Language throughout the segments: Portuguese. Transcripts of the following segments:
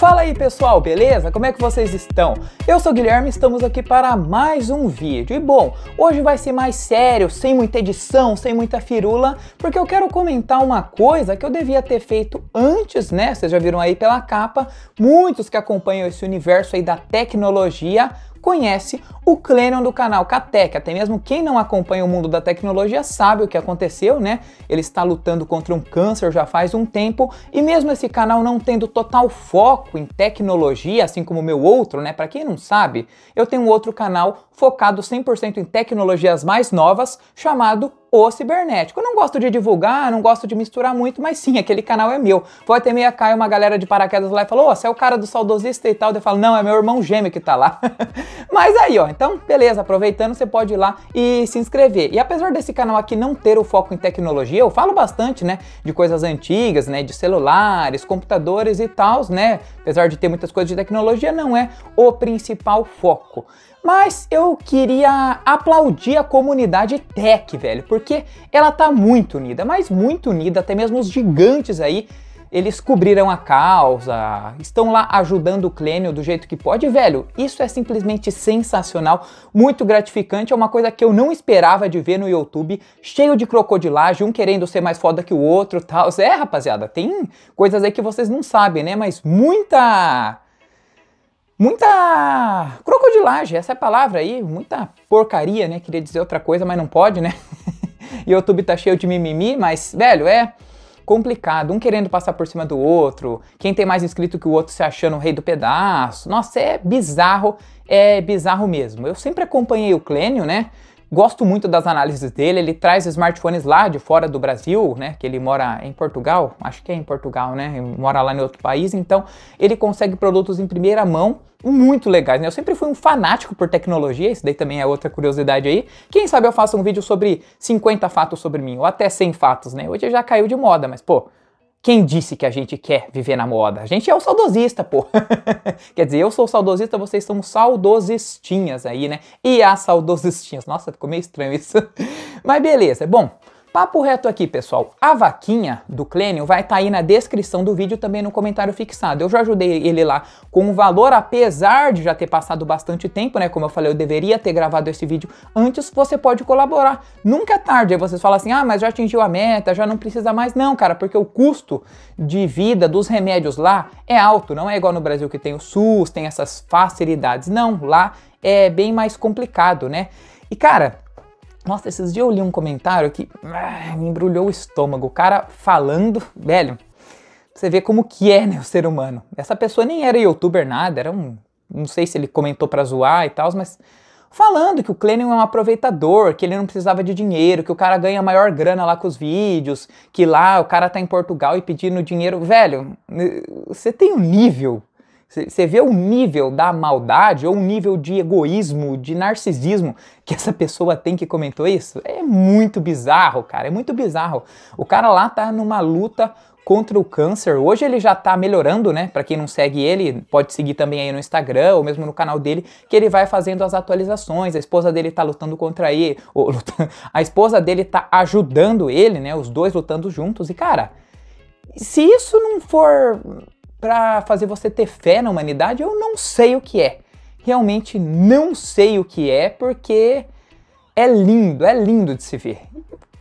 Fala aí pessoal, beleza? Como é que vocês estão? Eu sou o Guilherme estamos aqui para mais um vídeo. E bom, hoje vai ser mais sério, sem muita edição, sem muita firula, porque eu quero comentar uma coisa que eu devia ter feito antes, né? Vocês já viram aí pela capa, muitos que acompanham esse universo aí da tecnologia conhece, o Clênion do canal Catec. Até mesmo quem não acompanha o mundo da tecnologia sabe o que aconteceu, né? Ele está lutando contra um câncer já faz um tempo e mesmo esse canal não tendo total foco em tecnologia, assim como o meu outro, né? Para quem não sabe, eu tenho um outro canal focado 100% em tecnologias mais novas chamado o Cibernético. Eu não gosto de divulgar, não gosto de misturar muito, mas sim, aquele canal é meu. Pode até meia cai uma galera de paraquedas lá e falou: Ó, oh, você é o cara do saudosista e tal. Eu falo: Não, é meu irmão gêmeo que tá lá. mas aí, ó, então, beleza, aproveitando, você pode ir lá e se inscrever. E apesar desse canal aqui não ter o foco em tecnologia, eu falo bastante, né, de coisas antigas, né, de celulares, computadores e tal, né? Apesar de ter muitas coisas de tecnologia, não é o principal foco. Mas eu queria aplaudir a comunidade tech, velho, porque ela tá muito unida, mas muito unida, até mesmo os gigantes aí, eles cobriram a causa, estão lá ajudando o Clênio do jeito que pode, velho. Isso é simplesmente sensacional, muito gratificante, é uma coisa que eu não esperava de ver no YouTube, cheio de crocodilagem, um querendo ser mais foda que o outro, tal. É, rapaziada, tem coisas aí que vocês não sabem, né? Mas muita muita crocodilagem, essa é a palavra aí, muita porcaria, né? Queria dizer outra coisa, mas não pode, né? YouTube tá cheio de mimimi, mas, velho, é complicado, um querendo passar por cima do outro, quem tem mais inscrito que o outro se achando o rei do pedaço. Nossa, é bizarro, é bizarro mesmo. Eu sempre acompanhei o Clênio, né? Gosto muito das análises dele, ele traz smartphones lá de fora do Brasil, né, que ele mora em Portugal, acho que é em Portugal, né, ele mora lá em outro país, então ele consegue produtos em primeira mão muito legais, né? Eu sempre fui um fanático por tecnologia, isso daí também é outra curiosidade aí. Quem sabe eu faço um vídeo sobre 50 fatos sobre mim, ou até 100 fatos, né? Hoje já caiu de moda, mas pô, quem disse que a gente quer viver na moda? A gente é o saudosista, pô. Quer dizer, eu sou saudosista, vocês são saudosistinhas aí, né? E as saudosistinhas. Nossa, ficou meio estranho isso. Mas beleza. Bom, Papo reto aqui, pessoal. A vaquinha do Clênio vai estar tá aí na descrição do vídeo também no comentário fixado. Eu já ajudei ele lá com o um valor, apesar de já ter passado bastante tempo, né? Como eu falei, eu deveria ter gravado esse vídeo antes. Você pode colaborar. Nunca é tarde. Aí vocês falam assim, ah, mas já atingiu a meta, já não precisa mais. Não, cara, porque o custo de vida dos remédios lá é alto. Não é igual no Brasil que tem o SUS, tem essas facilidades. Não, lá é bem mais complicado, né? E, cara, nossa, esses dias eu li um comentário que ah, me embrulhou o estômago. O cara falando, velho, você vê como que é né, o ser humano. Essa pessoa nem era youtuber nada, era um, não sei se ele comentou para zoar e tal, mas falando que o Clênion é um aproveitador, que ele não precisava de dinheiro, que o cara ganha maior grana lá com os vídeos, que lá o cara tá em Portugal e pedindo dinheiro. Velho, você tem um nível você vê o nível da maldade ou o nível de egoísmo, de narcisismo que essa pessoa tem que comentou isso? É muito bizarro, cara. É muito bizarro. O cara lá tá numa luta contra o câncer. Hoje ele já tá melhorando, né? Para quem não segue ele, pode seguir também aí no Instagram ou mesmo no canal dele, que ele vai fazendo as atualizações. A esposa dele tá lutando contra ele, ou, a esposa dele tá ajudando ele, né? Os dois lutando juntos. E cara, se isso não for para fazer você ter fé na humanidade, eu não sei o que é. Realmente não sei o que é, porque é lindo, é lindo de se ver.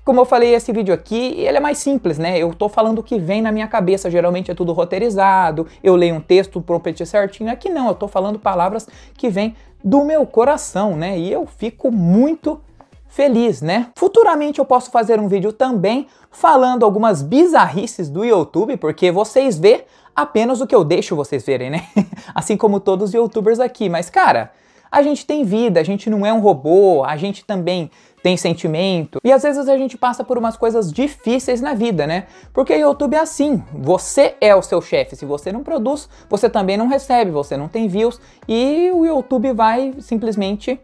Como eu falei, esse vídeo aqui, ele é mais simples, né? Eu tô falando o que vem na minha cabeça, geralmente é tudo roteirizado, eu leio um texto, propetir certinho. Aqui não, eu tô falando palavras que vêm do meu coração, né? E eu fico muito feliz, né? Futuramente eu posso fazer um vídeo também falando algumas bizarrices do YouTube, porque vocês vê, apenas o que eu deixo vocês verem, né? assim como todos os youtubers aqui, mas cara, a gente tem vida, a gente não é um robô, a gente também tem sentimento. E às vezes a gente passa por umas coisas difíceis na vida, né? Porque YouTube é assim, você é o seu chefe. Se você não produz, você também não recebe, você não tem views e o YouTube vai simplesmente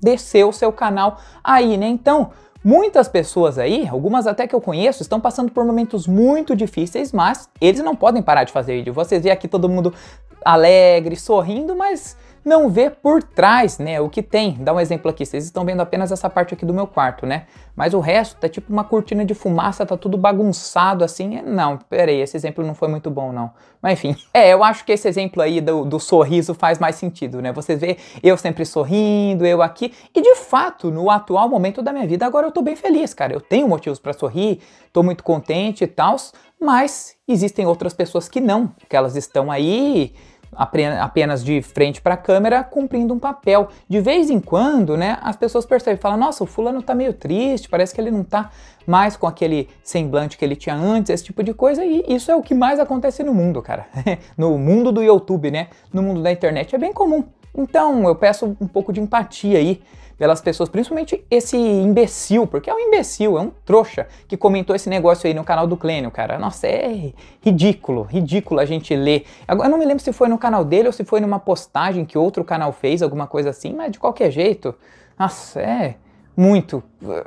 descer o seu canal aí, né? Então, Muitas pessoas aí, algumas até que eu conheço, estão passando por momentos muito difíceis, mas eles não podem parar de fazer vídeo. Vocês veem aqui todo mundo alegre, sorrindo, mas não vê por trás, né, o que tem. Dá um exemplo aqui, vocês estão vendo apenas essa parte aqui do meu quarto, né? Mas o resto tá tipo uma cortina de fumaça, tá tudo bagunçado assim. É, não, peraí, esse exemplo não foi muito bom não. Mas enfim, é, eu acho que esse exemplo aí do, do sorriso faz mais sentido, né? Você vê eu sempre sorrindo, eu aqui, e de fato, no atual momento da minha vida, agora eu tô bem feliz, cara. Eu tenho motivos para sorrir, tô muito contente e tal, mas existem outras pessoas que não, que elas estão aí apenas de frente para a câmera, cumprindo um papel. De vez em quando, né, as pessoas percebem, falam: "Nossa, o fulano está meio triste, parece que ele não está mais com aquele semblante que ele tinha antes", esse tipo de coisa, e isso é o que mais acontece no mundo, cara. no mundo do YouTube, né? No mundo da internet é bem comum. Então, eu peço um pouco de empatia aí pelas pessoas, principalmente esse imbecil, porque é um imbecil, é um trouxa que comentou esse negócio aí no canal do Clênio, cara. Nossa, é ridículo, ridículo a gente ler. Agora, eu não me lembro se foi no canal dele ou se foi numa postagem que outro canal fez, alguma coisa assim, mas de qualquer jeito, nossa, é muito.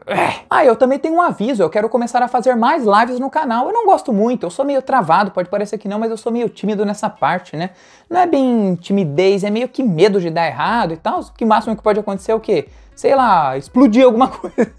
É. Ah, eu também tenho um aviso, eu quero começar a fazer mais lives no canal. Eu não gosto muito, eu sou meio travado, pode parecer que não, mas eu sou meio tímido nessa parte, né? Não é bem timidez, é meio que medo de dar errado e tal. O que máximo que pode acontecer é o quê? sei lá, explodir alguma coisa.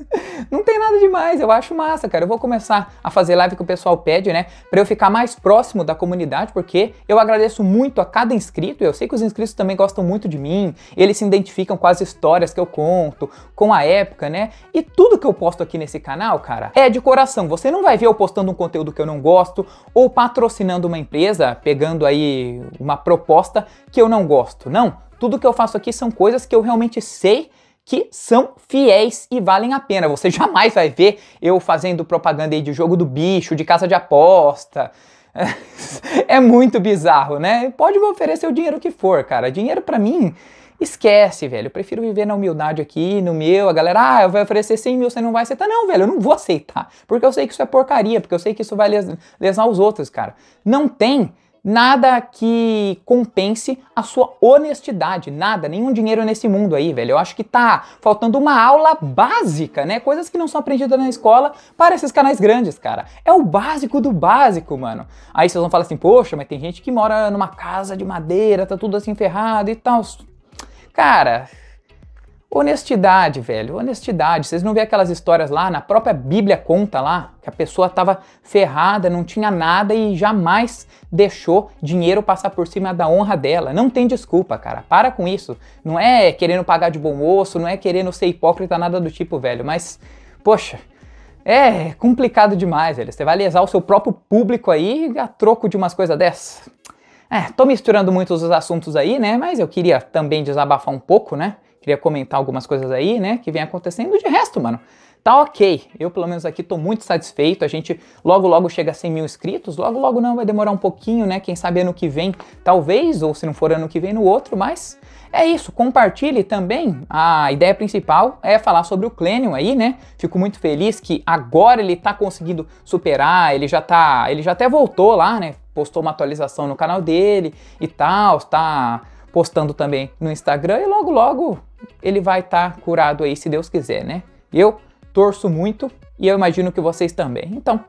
Não tem nada demais, eu acho massa, cara. Eu vou começar a fazer live que o pessoal pede, né? Pra eu ficar mais próximo da comunidade, porque eu agradeço muito a cada inscrito. Eu sei que os inscritos também gostam muito de mim, eles se identificam com as histórias que eu conto, com a época, né? E tudo que eu posto aqui nesse canal, cara, é de coração. Você não vai ver eu postando um conteúdo que eu não gosto ou patrocinando uma empresa, pegando aí uma proposta que eu não gosto. Não. Tudo que eu faço aqui são coisas que eu realmente sei que são fiéis e valem a pena. Você jamais vai ver eu fazendo propaganda aí de jogo do bicho, de casa de aposta. é muito bizarro, né? Pode me oferecer o dinheiro que for, cara. Dinheiro para mim esquece, velho. Eu prefiro viver na humildade aqui, no meu. A galera, ah, eu vou oferecer 100 mil, você não vai aceitar. Não, velho, eu não vou aceitar. Porque eu sei que isso é porcaria, porque eu sei que isso vai lesar os outros, cara. Não tem nada que compense a sua honestidade, nada, nenhum dinheiro nesse mundo aí, velho. Eu acho que tá faltando uma aula básica, né? Coisas que não são aprendidas na escola para esses canais grandes, cara. É o básico do básico, mano. Aí vocês vão falar assim, poxa, mas tem gente que mora numa casa de madeira, tá tudo assim ferrado e tal. Cara, Honestidade, velho, honestidade. Vocês não vê aquelas histórias lá, na própria Bíblia conta lá, que a pessoa estava ferrada, não tinha nada e jamais deixou dinheiro passar por cima da honra dela. Não tem desculpa, cara. Para com isso. Não é querendo pagar de bom moço, não é querendo ser hipócrita, nada do tipo, velho. Mas, poxa, é complicado demais, velho. Você vai lesar o seu próprio público aí a troco de umas coisas dessas. É, tô misturando muitos os assuntos aí, né? Mas eu queria também desabafar um pouco, né? queria comentar algumas coisas aí, né, que vem acontecendo. De resto, mano, tá ok. Eu, pelo menos aqui, tô muito satisfeito. A gente logo, logo chega a 100 mil inscritos. Logo, logo não, vai demorar um pouquinho, né? Quem sabe ano que vem, talvez, ou se não for ano que vem, no outro, mas... É isso, compartilhe também. A ideia principal é falar sobre o Clênion aí, né? Fico muito feliz que agora ele tá conseguindo superar, ele já tá, ele já até voltou lá, né? Postou uma atualização no canal dele e tal, tá postando também no Instagram e logo logo ele vai estar tá curado aí, se Deus quiser, né? Eu torço muito e eu imagino que vocês também. Então,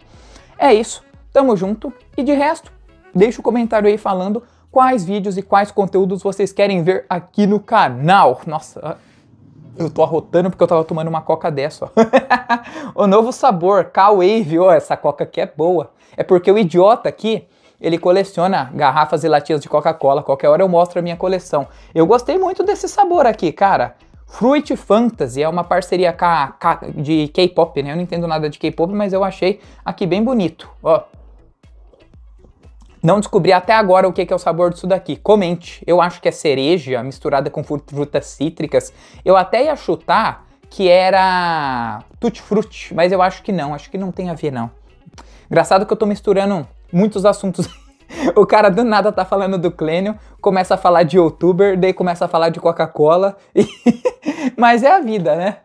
é isso. Tamo junto e de resto, deixa o um comentário aí falando quais vídeos e quais conteúdos vocês querem ver aqui no canal. Nossa, eu tô arrotando porque eu tava tomando uma coca dessa, ó. o novo sabor, K-Wave, ó, essa coca aqui é boa. É porque o idiota aqui ele coleciona garrafas e latinhas de Coca-Cola. Qualquer hora eu mostro a minha coleção. Eu gostei muito desse sabor aqui, cara. Fruit Fantasy é uma parceria de K-pop, né? Eu não entendo nada de K-pop, mas eu achei aqui bem bonito. Ó, não descobri até agora o que é o sabor disso daqui. Comente. Eu acho que é cereja misturada com frutas cítricas. Eu até ia chutar que era tutti-frutti, mas eu acho que não. Acho que não tem a ver, não. Engraçado que eu tô misturando muitos assuntos. o cara do nada tá falando do Clênio, começa a falar de youtuber, daí começa a falar de Coca-Cola. E... Mas é a vida, né?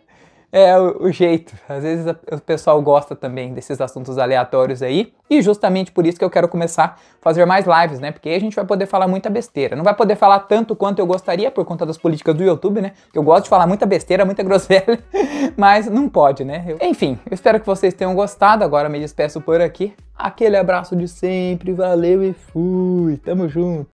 é o, o jeito. Às vezes a, o pessoal gosta também desses assuntos aleatórios aí. E justamente por isso que eu quero começar a fazer mais lives, né? Porque aí a gente vai poder falar muita besteira. Não vai poder falar tanto quanto eu gostaria por conta das políticas do YouTube, né? Eu gosto de falar muita besteira, muita groselha, mas não pode, né? Eu... Enfim, eu espero que vocês tenham gostado. Agora me despeço por aqui. Aquele abraço de sempre, valeu e fui. Tamo junto.